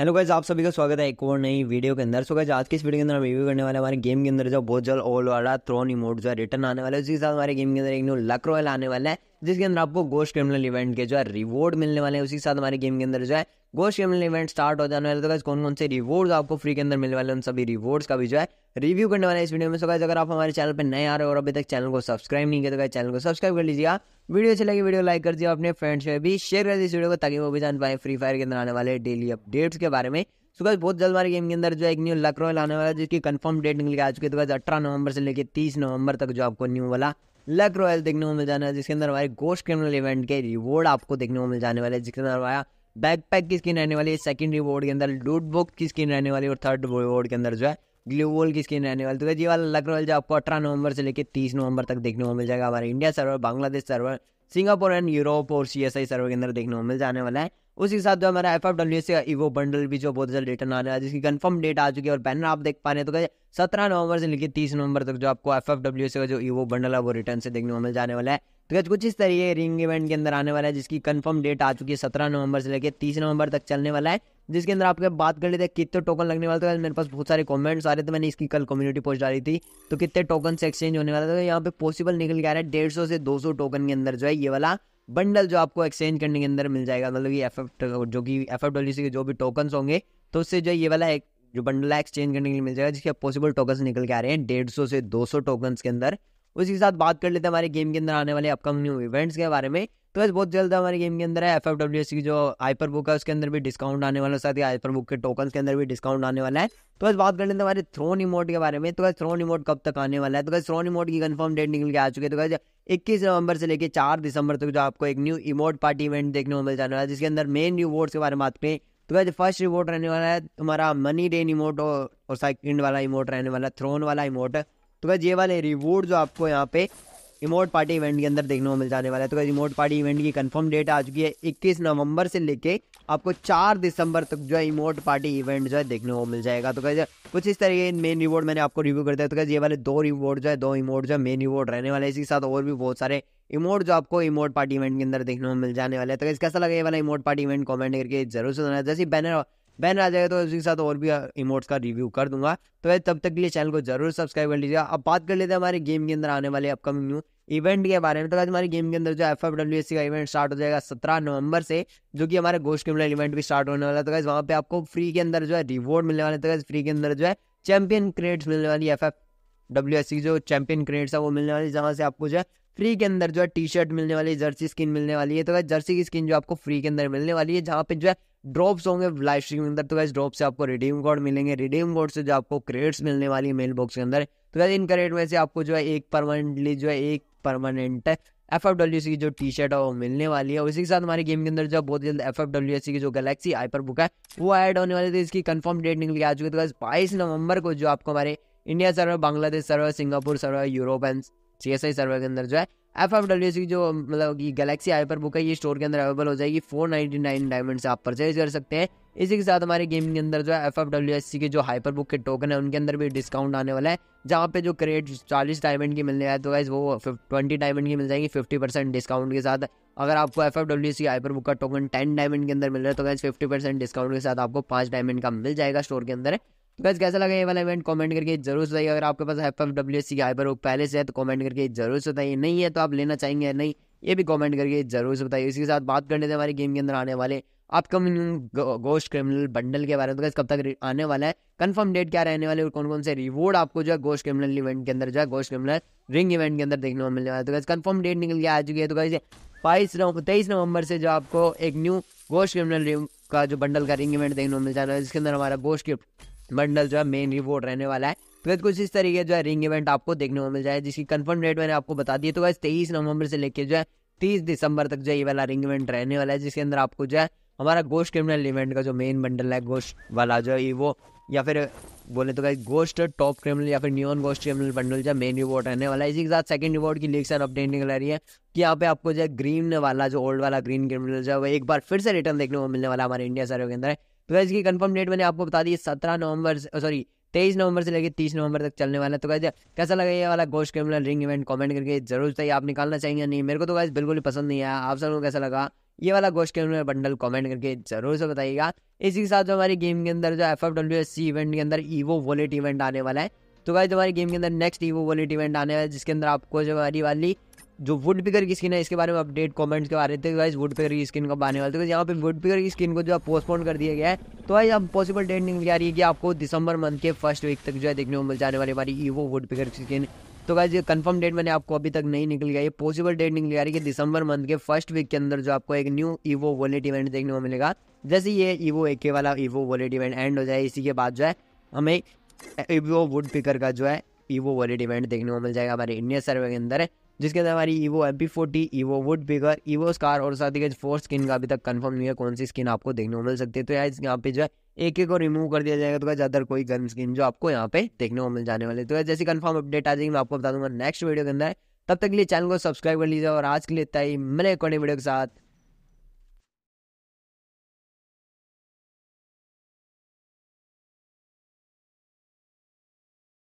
hello guys आप सभी का स्वागत है एक और नई वीडियो के अंदर सो गाइज आज की इस वीडियो के अंदर हम रिव्यू करने वाले हमारे गेम के अंदर जो बहुत जल्द ऑल वाला थ्रोन इमोट जो है रिटर्न आने वाला है उसी के साथ हमारे गेम के अंदर एक न्यू लक रॉयल आने वाला है जिसके अंदर आपको गोस्ट क्रिमिनल इवेंट के जो है रिवॉर्ड मिलने वाले हैं उसी साथ हमारे गेम के अंदर जो है गोश्त क्रिमिनल इवेंट स्टार्ट हो जाने वाले तो गाइज कौन कौन से रिवॉर्ड्स आपको फ्री के अंदर मिलने वाले उन सभी रिवॉर्ड्स का भी जो है रिव्यू करने वाले इस वीडियो में सो अगर आप हमारे चैनल पर नए आ रहे हो और अभी तक चैनल को सब्सक्राइब नहीं किया तो चैनल को सब्सक्राइब कर लीजिएगा वीडियो अच्छी लगी वीडियो लाइक कर दिया अपने फ्रेंड्स में भी शेयर कर दीजिए इस वीडियो को ताकि वो भी जान पाए फ्री फायर के अंदर आने वाले डेली अपडेट्स के बारे में सो बहुत जल्द हमारे गेम के अंदर जो एक न्यू लकरोयल आने वाला है जिसकी कंफर्म डेट निकल के आ चुकी है तो अठारह नवंबर से लेकर तीस नवंबर तक जो आपको न्यू वाला लक रॉयल देखने को मिल जाना है जिसके अंदर हमारे गोस्ट क्रिमिनल इवेंट के रिवॉर्ड आपको देखने को मिल जाने वाले जिसके अंदर हमारा बैकपैक की स्किन रहने वाली है सेकंड रिवॉर्ड के अंदर लूट बुक की स्किन रहने वाली है और थर्ड रिवॉर्ड के अंदर जो है ग्लू वोल की स्किन रहने वाली तो ये वाला लग रहा है जो आपको अठारह नवंबर से लेकर तीस नवंबर तक देखने को मिल जाएगा हमारे India server Bangladesh server Singapore and Europe और सी एस आई सर्वर के अंदर देखने को मिल जाने वाला है उसके साथ जो हमारा F F W S evo bundle भी जो बहुत जल्द रिटर्न आ रहा है जिसकी कंफर्म डेट आ चुकी है और बैनर आप देख पा रहे हैं तो सत्रह नवंबर से लेकर तीस नवंबर तक जो आपको एफ एफ डब्ल्यू एस का जो ईवो बंडल है वो रिटर्न से देखने को मिल जाने वाला है तो गज कुछ इस तरह रिंग इवेंट के अंदर आने वाला है जिसकी कंफर्म डेट आ चुकी है सत्रह नवंबर से लेकर तीस नवंबर तक चलने वाला है जिसके अंदर आपके बात कर लेते हैं कितने टोकन लगने वाले थे मेरे पास बहुत सारे कमेंट्स आ रहे थे मैंने इसकी कल कम्युनिटी पोस्ट डाली थी तो कितने टोकन से एक्सचेंज होने वाला था तो यहाँ पे पॉसिबल निकल के आ रहा है डेढ़ सौ से दो सौ टोकन के अंदर जो है ये वाला बंडल जो आपको एक्सचेंज करने के अंदर मिल जाएगा मतलब ये एफ जो कि एफ एफ डब्ल्यू सी के जो भी टोकन होंगे तो उससे जो ये वाला एक जो बंडल एक्सचेंज करने के लिए मिल जाएगा जिसके पॉसिबल टोकन निकल के आ रहे हैं डेढ़ सौ से दो सौ टोकन के अंदर उसी के साथ बात कर लेते हैं हमारे गेम के अंदर आने वाले अपकमिंग न्यू इवेंट्स के बारे में तो बस बहुत जल्द हमारे गेम के अंदर है एफ एफ डब्ल्यू एस की जो हाइपर बुक है उसके अंदर भी डिस्काउंट आने वाला है साथ ही हाइपर बुक के टोकन के अंदर भी डिस्काउंट आने वाला है तो बस बात कर लेते हैं हमारे थ्रोन इमोट के बारे में तो बस थ्रोन इमोट कब तक आने वाला है तो बस थ्रोन इमोट की कंफर्म डेट निकल के आ चुके तो बस इक्कीस नवंबर से लेकर चार दिसंबर तक जो आपको एक न्यू इमोट पार्टी इवेंट देखने को मिल जाने वाला है जिसके अंदर मेन रिवॉर्ड्स के बारे में बात करें तो वैसे फर्स्ट रिमोट रहने वाला है तुम्हारा मनी डेन इमोट और सेकंड वाला इमोट रहने वाला थ्रोन वाला इमोट तो वह ये वाले रिवॉर्ड जो आपको यहाँ पे रिमोट पार्टी इवेंट के अंदर देखने को मिल जाने वाला है तो रिमोट पार्टी इवेंट की कंफर्म डेट आ चुकी है इक्कीस नवंबर से लेके आपको चार दिसंबर तक जो है इमोट पार्टी इवेंट जो है देखने को मिल जाएगा तो कैसे कुछ इस तरीके मेन रिवॉर्ड मैंने आपको रिव्यू कर दिया तो कैसे ये वाले दो रिवॉर्ड जो है दो इमोट जो है मेन रिवॉर्ड रहने वाले इसके साथ और भी बहुत सारे इमोट जो आपको इमोट पार्टी इवेंट के अंदर देखने को मिल जाने वाले तो कैसे कैसा लगा ये वाला इमोट पार्टी इवेंट कॉमेंट करके जरूर से जैसे बैनर बैनर आ जाएगा तो उसके साथ और भी इमोट्स का रिव्यू कर दूंगा तो वह तब तक के लिए चैनल को जरूर सब्सक्राइब कर लीजिएगा अब बात कर लेते हैं हमारे गेम के अंदर आने वाले अपकमिंग न्यू इवेंट के बारे में तो आज हमारे गेम के अंदर जो एफ एफ डब्ल्यू एस का इवेंट स्टार्ट हो जाएगा सत्रह नवंबर से जो कि हमारे गोश्त क्रिमिनल इवेंट भी स्टार्ट होने वाला है तो गाइज वहाँ पे आपको फ्री के अंदर जो है रिवॉर्ड मिलने वाले तो गाइज फ्री के अंदर जो है चैंपियन क्रेड्स मिलने वाली एफ एफ डब्ल्यू एस की जो चैंपियन क्रेड्स है वो मिलने वाली जहाँ से आपको जो है फ्री के अंदर जो है टी शर्ट मिलने वाली है जर्सी स्किन मिलने वाली है तो जर्सी की स्किन जो आपको फ्री के अंदर मिलने वाली है जहाँ पे जो है ड्रॉप्स होंगे लाइव स्ट्रीम के अंदर तो गाइज ड्रॉप से आपको रिडीम कोड मिलेंगे रिडीम कोड से जो आपको क्रेडिट्स मिलने वाली है मेल बॉक्स के अंदर तो गाइज इन क्रेडिट में से आपको जो है एक परमानेंटली जो है एक permanent F F W C की जो टी शर्ट है वो मिलने वाली है उसी के साथ हमारे गेम के अंदर जो बहुत जल्द F F W S C की जो गैलेक्सी आईपर बुक है वो ऐड होने वाली थी तो इसकी कंफर्म डेट निकल के आ चुकी है तो गाइज बाईस नवंबर को जो आपको हमारे India server Bangladesh server Singapore server Europe and C S I server के अंदर जो है एफ एफ डब्ल्यू की जो मतलब कि गैलेक्सी पर बुक है ये स्टोर के अंदर अवेलेबल हो जाएगी फोर नाइनटी नाइन डायमंड से आप परचेज कर सकते हैं इसी के साथ हमारे गेम के अंदर जो है F F W S C के जो हाइपर बुक के टोकन है उनके अंदर भी डिस्काउंट आने वाला है जहाँ पे जो क्रेट चालीस डायमंड की मिलने है तो गाइज वो ट्वेंटी डायमंड की मिल जाएगी फिफ्टी परसेंट डिस्काउंट के साथ अगर आपको F F W C hyper book का टोकन टेन डायमंड के अंदर मिल रहा है तो गाइज फिफ्टी परसेंट डिस्काउंट के साथ आपको पाँच डायमंड का मिल जाएगा स्टोर के अंदर बस कैसा लगा ये वाला इवेंट कमेंट करके जरूर बताइए अगर आपके पास F F W C I पर पहले से है तो कमेंट करके जरूर से बताइए नहीं है तो आप लेना चाहेंगे या नहीं ये भी कमेंट करके जरूर से बताइए इसके साथ बात करने थे हमारे गेम के अंदर आने वाले अपकमिंग गोस्ट क्रिमिनल बंडल के बारे में तो कब तक आने वाला है कंफर्म डेट क्या रहने वाले और कौन कौन से रिवॉर्ड आपको जो है गोस्ट क्रिमिनल इवेंट के अंदर जो है गोस्ट क्रिमिनल रिंग इवेंट के अंदर देखने को मिलने वाला है तो कंफर्म डेट निकल के आ चुकी है तो कैसे बाईस नवंबर तेईस नवंबर से जो आपको एक न्यू गोस्ट क्रिमिनल का जो बंडल का रिंग इवेंट देखने को मिल रहा है जिसके तो अंदर हमारा गोस्ट बंडल जो है मेन रिवॉर्ड रहने वाला है तो वैसे कुछ इस तरीके जो है रिंग इवेंट आपको देखने को मिल जाए जिसकी कंफर्म डेट मैंने आपको बता दी तो वैसे तेईस नवंबर से लेकर जो है तीस दिसंबर तक जो है ये वाला रिंग इवेंट रहने वाला है जिसके अंदर आपको जो है हमारा गोश्त क्रिमिनल इवेंट का जो मेन बंडल है गोश्त वाला जो है वो या फिर बोले तो गोस्ट टॉप क्रिमिनल या फिर न्यून गोस्ट क्रिमिनल बंडल जो मेन रिवॉर्ड रहने वाला है इसी के साथ सेकंड रिवॉर्ड की लीक्स अपडेट निकल रही है कि यहाँ पे आपको जो ग्रीन वाला जो ओल्ड वाला ग्रीन क्रिमिनल जो है वो एक बार फिर से रिटर्न देखने को मिलने वाला हमारे इंडिया सर्वे के अंदर है तो गाइज की कंफर्म डेट मैंने आपको बता दी सत्रह नवंबर सॉरी oh, तेईस नवंबर से लेकर तीस नवंबर तक चलने वाला है तो गाइज कैसा लगा ये वाला गोश्त क्रिमिनल रिंग इवेंट कमेंट करके जरूर चाहिए आप निकालना चाहिए नहीं मेरे को तो गाइज बिल्कुल ही पसंद नहीं आया आप सबको कैसा लगा ये वाला गोश्त क्रिमिनल बंडल कमेंट करके जरूर से बताइएगा इसी के साथ जो हमारी गेम के अंदर जो F F W S C event के अंदर ईवो वॉलेट इवेंट आने वाला है तो गाइज हमारी गेम के अंदर नेक्स्ट ईवो वॉलेट इवेंट आने वाला है जिसके अंदर आपको जो हमारी वाली जो वुड पिकर की स्किन है इसके बारे में अपडेट कमेंट्स के बारे में वाइज वुड पिकर की स्किन कब आने वाले थे तो यहाँ पे वुड पिकर की स्किन को जो है पोस्टपोन कर दिया गया है तो भाई अब पॉसिबल डेट निकल जा रही है कि आपको दिसंबर मंथ के फर्स्ट वीक तक जो है देखने को मिल जाने वाली हमारी ईवो वुड पिकर की स्किन तो गाइज ये कंफर्म डेट मैंने आपको अभी तक नहीं निकल गया ये पॉसिबल डेट निकल जा रही है कि दिसंबर मंथ के फर्स्ट वीक के अंदर जो आपको एक न्यू ईवो वॉलेट इवेंट देखने को मिलेगा जैसे ये ईवो ए के वाला ईवो वॉलेट इवेंट एंड हो जाए इसी के बाद जो है हमें ईवो वुड पिकर का जो है ईवो वॉलेट इवेंट देखने को मिल जाएगा हमारे इंडिया सर्वे के अंदर जिसके अंदर हमारी evo M P forty evo woodpecker evo scar और साथ ही फोर स्किन का अभी तक कंफर्म नहीं है कौन सी स्किन आपको देखने को मिल सकती है तो यार यहाँ पे जो है एक एक को रिमूव कर दिया जाएगा तो ज़्यादातर कोई गन स्किन जो आपको यहाँ पे देखने को मिल जाने वाले तो जैसे कन्फर्म अपडेट आ जाएगी मैं आपको बता दूंगा नेक्स्ट वीडियो के अंदर तब तक के लिए चैनल को सब्सक्राइब कर लीजिए और आज के लिए इतना ही मिले वीडियो के साथ